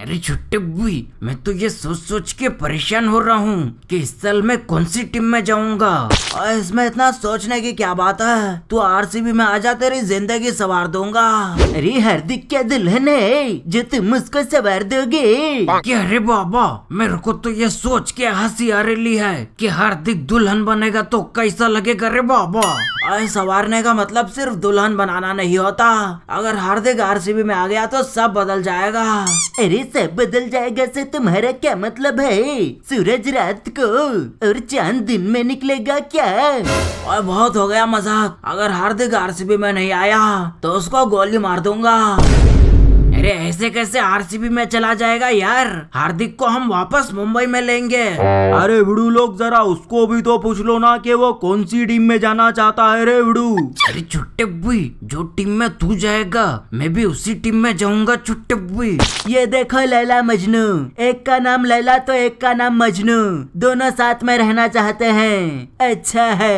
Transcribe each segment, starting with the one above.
अरे बुई मैं तो ये सोच सोच के परेशान हो रहा हूँ कि इस साल मैं कौन सी टीम में जाऊंगा और इसमें इतना सोचने की क्या बात है तू आरसीबी में आ जा तेरी जिंदगी सवार दूंगा अरे हार्दिक क्या दिल है जो तुम मुझको सवार दोगे कि अरे बाबा मेरे को तो ये सोच के हंसी आ रही है कि हार्दिक दुल्हन बनेगा तो कैसा लगेगा रे बाबा अरे सवारने का मतलब सिर्फ दुल्हन बनाना नहीं होता अगर हार्दिक बी में आ गया तो सब बदल जाएगा अरे सब बदल जाएगा से तुम्हारा क्या मतलब है सूरज रात को और चांद दिन में निकलेगा क्या और बहुत हो गया मजाक अगर हार्दिक आरसीबी में नहीं आया तो उसको गोली मार दूंगा अरे ऐसे कैसे आरसीबी में चला जाएगा यार हार्दिक को हम वापस मुंबई में लेंगे अरे विडू लोग जरा उसको भी तो पूछ लो ना कि वो कौन सी टीम में जाना चाहता है रे विडू अरे छुट्टे बुई जो टीम में तू जाएगा मैं भी उसी टीम में जाऊंगा छुट्टे बुई ये देखो लैला मजनू एक का नाम लैला तो एक का नाम मजनू दोनों साथ में रहना चाहते हैं अच्छा है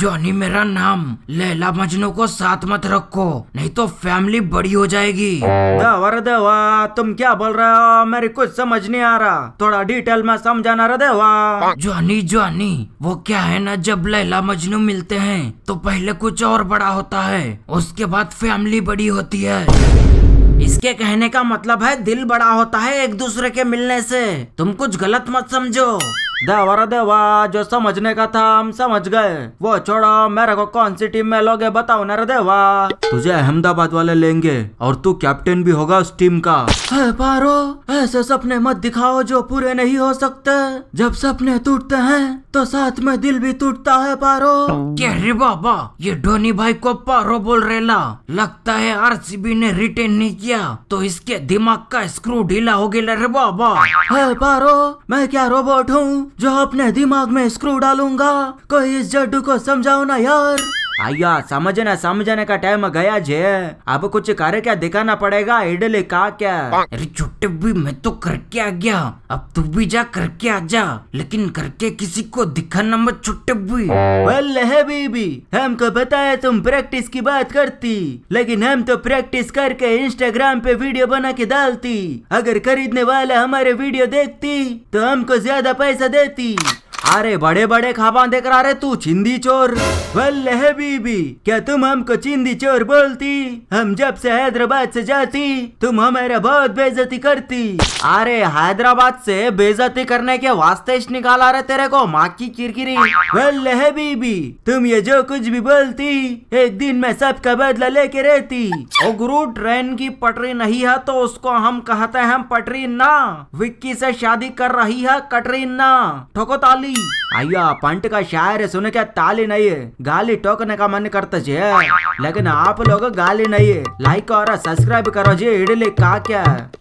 जॉनी मेरा नाम लैला मजनू को साथ मत रखो नहीं तो फैमिली बड़ी हो जाएगी हाँ। वरदेवा तुम क्या बोल रहे हो मेरी कुछ समझ नहीं आ रहा थोड़ा डिटेल में समझाना रदेवा जॉनी जॉनी वो क्या है ना जब लैला मजनू मिलते हैं तो पहले कुछ और बड़ा होता है उसके बाद फैमिली बड़ी होती है इसके कहने का मतलब है दिल बड़ा होता है एक दूसरे के मिलने से तुम कुछ गलत मत समझो देवर देवा जो समझने का था हम समझ गए वो छोड़ो मेरे को कौन सी टीम में लोगे बताओ नर देवा तुझे अहमदाबाद वाले लेंगे और तू कैप्टन भी होगा उस टीम का है पारो ऐसे सपने मत दिखाओ जो पूरे नहीं हो सकते जब सपने टूटते हैं तो साथ में दिल भी टूटता है पारो क्या रे बाबा ये धोनी भाई को पारो बोल रेला लगता है बी ने रिटेन नहीं किया तो इसके दिमाग का स्क्रू ढीला हो गया रे बाबा है पारो मैं क्या रोबोट हूँ जो अपने दिमाग में स्क्रू डालूंगा कोई इस जड्डू को समझाओ ना यार आया समझना समझने का टाइम गया जे अब कुछ कार्य क्या दिखाना पड़ेगा इडली का क्या अरे छोटे भी मैं तो करके आ गया अब तू भी जा करके आ जा लेकिन करके किसी को दिखाना मत छोटे भी वेल है बीबी हमको पता है तुम प्रैक्टिस की बात करती लेकिन हम तो प्रैक्टिस करके इंस्टाग्राम पे वीडियो बना के डालती अगर खरीदने वाले हमारे वीडियो देखती तो हमको ज्यादा पैसा देती अरे बड़े बड़े खाबा देख रहा रे तू चिंदी चोर बल्ले है बीबी क्या तुम हमको चिंदी चोर बोलती हम जब से हैदराबाद से जाती तुम हमारे बहुत बेजती करती अरे हैदराबाद से बेजती करने के वास्ते निकाला रे तेरे को माँ की किरकिरी बल्ले है बीबी तुम ये जो कुछ भी बोलती एक दिन में सबका बदला लेके रहती ओ गुरु ट्रेन की पटरी नहीं है तो उसको हम कहते हैं पटरी ना विक्की से शादी कर रही है कटरी ना ठोको ताली गई अयो पंट का शायर सुन के ताली नहीं गाली टोकने का मन करता जी लेकिन आप लोग गाली नहीं लाइक और सब्सक्राइब करो जी इडली का क्या